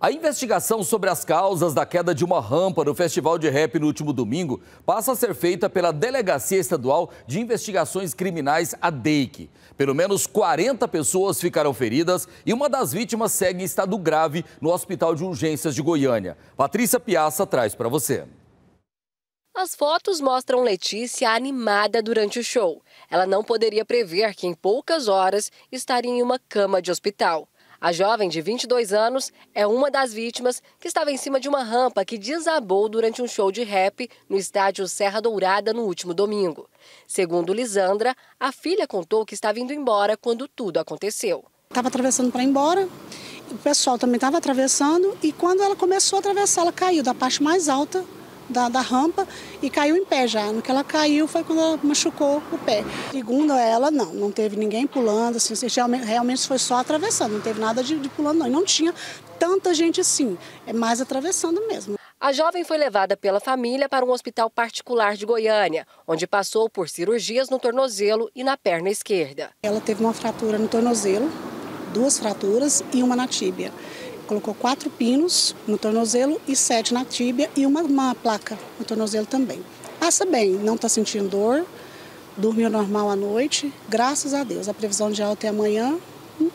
A investigação sobre as causas da queda de uma rampa no Festival de Rap no último domingo passa a ser feita pela Delegacia Estadual de Investigações Criminais, a DEIC. Pelo menos 40 pessoas ficaram feridas e uma das vítimas segue em estado grave no Hospital de Urgências de Goiânia. Patrícia Piaça traz para você. As fotos mostram Letícia animada durante o show. Ela não poderia prever que em poucas horas estaria em uma cama de hospital. A jovem de 22 anos é uma das vítimas que estava em cima de uma rampa que desabou durante um show de rap no estádio Serra Dourada no último domingo. Segundo Lisandra, a filha contou que estava indo embora quando tudo aconteceu. Estava atravessando para ir embora, o pessoal também estava atravessando e quando ela começou a atravessar, ela caiu da parte mais alta da, da, rampa e caiu em pé já. No que ela caiu foi quando ela machucou o pé. Segundo ela, não, não teve ninguém pulando, assim, assim realmente, foi só atravessando, não teve nada de, de pulando, não. E não tinha tanta gente assim, é mais atravessando mesmo. A jovem foi levada pela família para um hospital particular de Goiânia, onde passou por cirurgias no tornozelo e na perna esquerda. Ela teve uma fratura no tornozelo, duas fraturas e uma na tíbia colocou quatro pinos no tornozelo e sete na tíbia e uma, uma placa no tornozelo também. Passa bem, não está sentindo dor, dormiu normal à noite, graças a Deus. A previsão de alta é amanhã,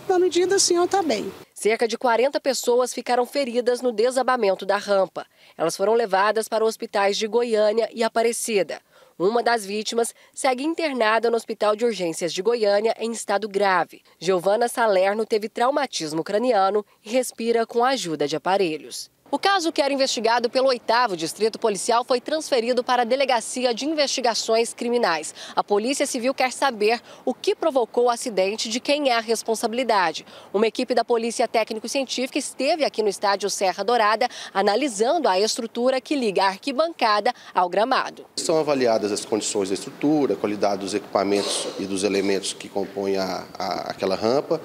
na medida senhor está bem. Cerca de 40 pessoas ficaram feridas no desabamento da rampa. Elas foram levadas para hospitais de Goiânia e Aparecida. Uma das vítimas segue internada no Hospital de Urgências de Goiânia em estado grave. Giovana Salerno teve traumatismo craniano e respira com a ajuda de aparelhos. O caso, que era investigado pelo 8 Distrito Policial, foi transferido para a Delegacia de Investigações Criminais. A Polícia Civil quer saber o que provocou o acidente, de quem é a responsabilidade. Uma equipe da Polícia Técnico-Científica esteve aqui no estádio Serra Dourada analisando a estrutura que liga a arquibancada ao gramado. São avaliadas as condições da estrutura, a qualidade dos equipamentos e dos elementos que compõem a, a, aquela rampa,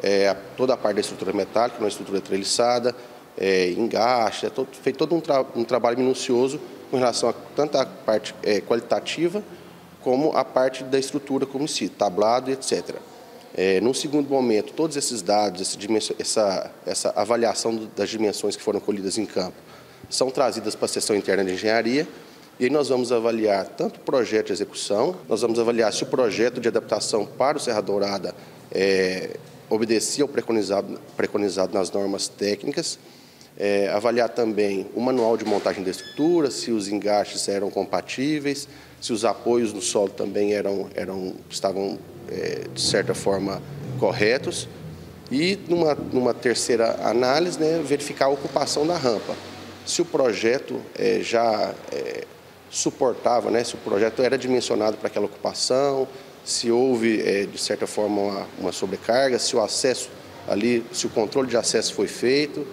é, toda a parte da estrutura metálica, uma estrutura treliçada, é, engaste, é todo, feito todo um, tra um, trabalho minucioso com relação a tanto a parte é, qualitativa como a parte da estrutura como se si, tablado, etc. É, no segundo momento, todos esses dados, esse essa, essa avaliação do, das dimensões que foram colhidas em campo, são trazidas para a seção interna de engenharia, e aí nós vamos avaliar tanto o projeto de execução, nós vamos avaliar se o projeto de adaptação para o Serra Dourada é, obedecia ao preconizado, preconizado nas normas técnicas, é, avaliar também o manual de montagem da estrutura, se os engastes eram compatíveis, se os apoios no solo também eram, eram estavam, é, de certa forma, corretos. E, numa, numa terceira análise, né, verificar a ocupação da rampa. Se o projeto é, já é, suportava, né, se o projeto era dimensionado para aquela ocupação, se houve, é, de certa forma, uma, uma sobrecarga, se o acesso ali, se o controle de acesso foi feito.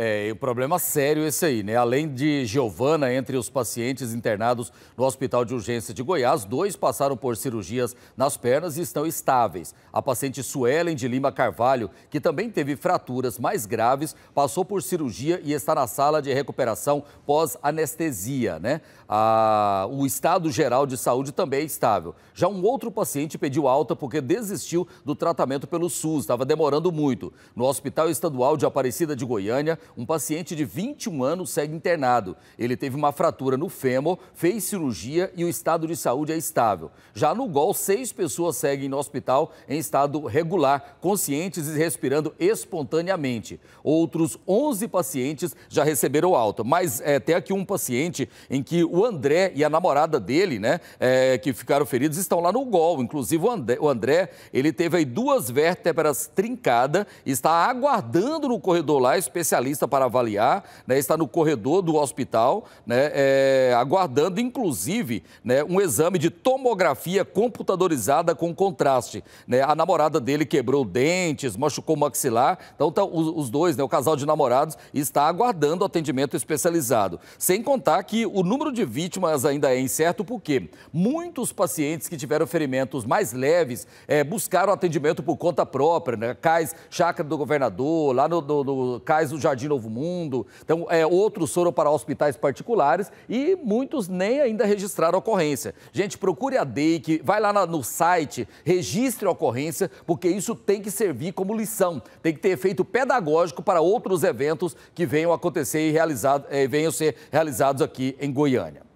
É, um problema sério é esse aí, né? Além de Giovana, entre os pacientes internados no Hospital de Urgência de Goiás, dois passaram por cirurgias nas pernas e estão estáveis. A paciente Suelen de Lima Carvalho, que também teve fraturas mais graves, passou por cirurgia e está na sala de recuperação pós-anestesia, né? A... o estado geral de saúde também é estável. Já um outro paciente pediu alta porque desistiu do tratamento pelo SUS, estava demorando muito. No Hospital Estadual de Aparecida de Goiânia, um paciente de 21 anos segue internado. Ele teve uma fratura no fêmur, fez cirurgia e o estado de saúde é estável. Já no Gol, seis pessoas seguem no hospital em estado regular, conscientes e respirando espontaneamente. Outros 11 pacientes já receberam alta, mas é, tem aqui um paciente em que o André e a namorada dele, né, é, que ficaram feridos, estão lá no Gol. Inclusive o André, o André ele teve aí duas vértebras trincadas, está aguardando no corredor lá especialista especialista para avaliar, né, está no corredor do hospital, né, é, aguardando, inclusive, né, um exame de tomografia computadorizada com contraste. Né. A namorada dele quebrou dentes, machucou o maxilar, então tá, os, os, dois, né, o casal de namorados, está aguardando atendimento especializado. Sem contar que o número de vítimas ainda é incerto, porque muitos pacientes que tiveram ferimentos mais leves é, buscaram atendimento por conta própria, né? CAIS Chácara do Governador, lá no, no, no CAIS do Jardim Novo Mundo, então, é, outros foram para hospitais particulares e muitos nem ainda registraram ocorrência. Gente, procure a DEIC, vai lá na, no site, registre a ocorrência, porque isso tem que servir como lição, tem que ter efeito pedagógico para outros eventos que venham acontecer e realizado, eh, venham ser realizados aqui em Goiânia.